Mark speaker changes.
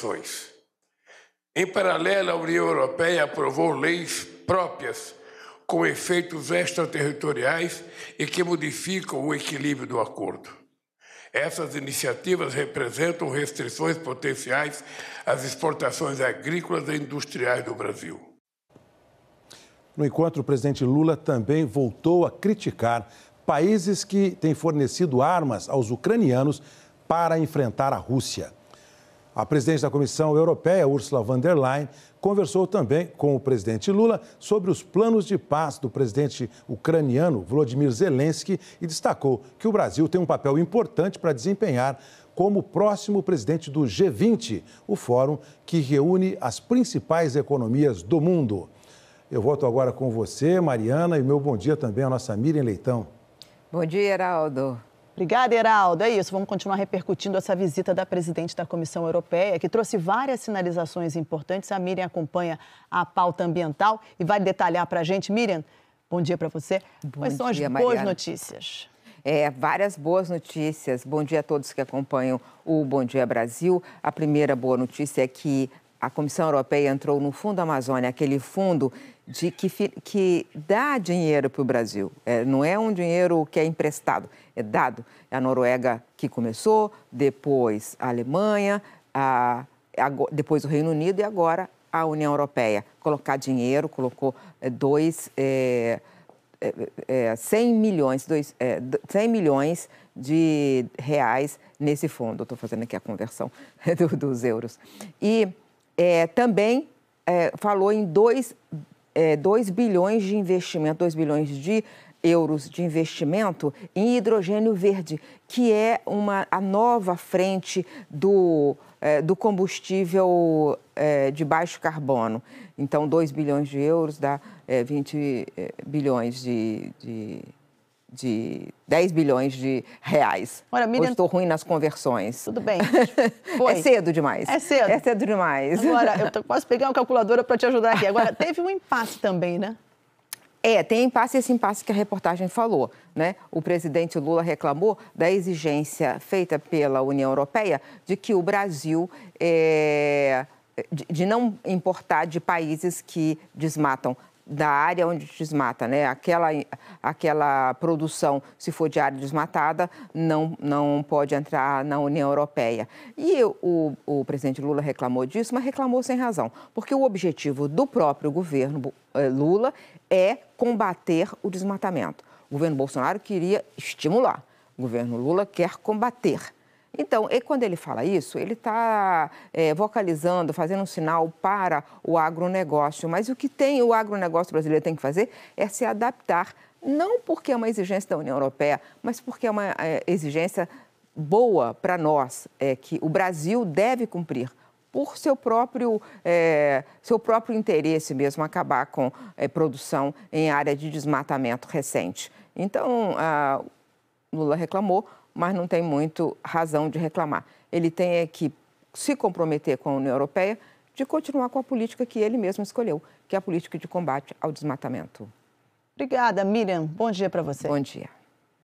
Speaker 1: nações. Em paralelo, a União Europeia aprovou leis próprias com efeitos extraterritoriais e que modificam o equilíbrio do acordo. Essas iniciativas representam restrições potenciais às exportações agrícolas e industriais do Brasil. No encontro, o presidente Lula também voltou a criticar países que têm fornecido armas aos ucranianos para enfrentar a Rússia. A presidente da Comissão Europeia, Ursula von der Leyen, conversou também com o presidente Lula sobre os planos de paz do presidente ucraniano Volodymyr Zelensky e destacou que o Brasil tem um papel importante para desempenhar como próximo presidente do G20, o fórum que reúne as principais economias do mundo. Eu volto agora com você, Mariana, e meu bom dia também à nossa Miriam Leitão.
Speaker 2: Bom dia, Heraldo. Obrigada, Heraldo. É isso. Vamos continuar repercutindo essa visita da presidente da Comissão Europeia, que trouxe várias sinalizações importantes. A Miriam acompanha a pauta ambiental e vai detalhar para a gente. Miriam, bom dia para você. Bom Quais dia, são as boas notícias? É, várias boas notícias. Bom dia a todos que acompanham o Bom Dia Brasil. A primeira boa notícia é que a Comissão Europeia entrou no Fundo Amazônia, aquele fundo de que, que dá dinheiro para o Brasil. É, não é um dinheiro que é emprestado, é dado. É a Noruega que começou, depois a Alemanha, a, a, depois o Reino Unido e agora a União Europeia. Colocar dinheiro, colocou é, dois, é, é, 100 é, é, milhões, dois, 100 milhões de reais nesse fundo. Estou fazendo aqui a conversão do, dos euros. E é, também é, falou em 2 é, dois bilhões de investimento, 2 bilhões de euros de investimento em hidrogênio verde, que é uma, a nova frente do, é, do combustível é, de baixo carbono. Então, 2 bilhões de euros dá é, 20 é, bilhões de, de de 10 bilhões de reais. Olha, Miriam... estou ruim nas conversões. Tudo bem. É Foi. É cedo demais. É cedo. É cedo demais. Agora, eu tô, posso pegar uma calculadora para te ajudar aqui. Agora, teve um impasse também, né? É, tem impasse esse impasse que a reportagem falou. Né? O presidente Lula reclamou da exigência feita pela União Europeia de que o Brasil. É de não importar de países que desmatam da área onde desmata, né? Aquela, aquela produção, se for de área desmatada, não, não pode entrar na União Europeia. E o, o presidente Lula reclamou disso, mas reclamou sem razão, porque o objetivo do próprio governo eh, Lula é combater o desmatamento. O governo Bolsonaro queria estimular, o governo Lula quer combater. Então, e quando ele fala isso, ele está é, vocalizando, fazendo um sinal para o agronegócio. Mas o que tem o agronegócio brasileiro tem que fazer é se adaptar, não porque é uma exigência da União Europeia, mas porque é uma é, exigência boa para nós, é, que o Brasil deve cumprir por seu próprio, é, seu próprio interesse mesmo, acabar com é, produção em área de desmatamento recente. Então, a Lula reclamou, mas não tem muito razão de reclamar. Ele tem é que se comprometer com a União Europeia de continuar com a política que ele mesmo escolheu, que é a política de combate ao desmatamento. Obrigada, Miriam. Bom dia para você. Bom dia.